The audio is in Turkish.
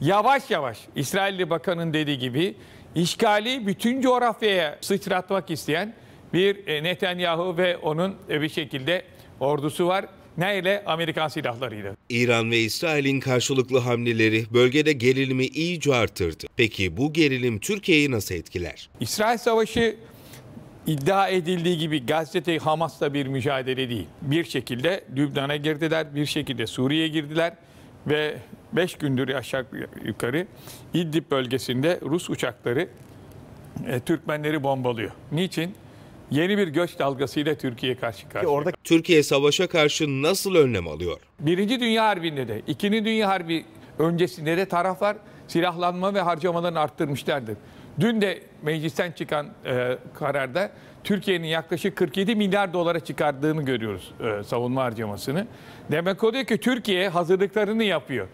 yavaş yavaş İsrailli Bakan'ın dediği gibi işgali bütün coğrafyaya sıçratmak isteyen bir e, Netanyahu ve onun e, bir şekilde ordusu var. ne ile Amerikan silahlarıyla. İran ve İsrail'in karşılıklı hamleleri bölgede gerilimi iyice arttırdı. Peki bu gerilim Türkiye'yi nasıl etkiler? İsrail Savaşı iddia edildiği gibi gazete Hamas'la bir mücadele değil. Bir şekilde Lübnan'a girdiler, bir şekilde Suriye'ye girdiler ve 5 gündür aşağı yukarı İdlib bölgesinde Rus uçakları e, Türkmenleri bombalıyor. Niçin? Yeni bir göç dalgasıyla Türkiye karşı karşıya. Orada Türkiye savaşa karşı nasıl önlem alıyor? Birinci Dünya Harbi'nde de, İkinci Dünya Harbi öncesinde de taraflar silahlanma ve harcamalarını arttırmışlardır. Dün de meclisten çıkan e, kararda Türkiye'nin yaklaşık 47 milyar dolara çıkardığını görüyoruz e, savunma harcamasını. Demek oluyor ki Türkiye hazırlıklarını yapıyor.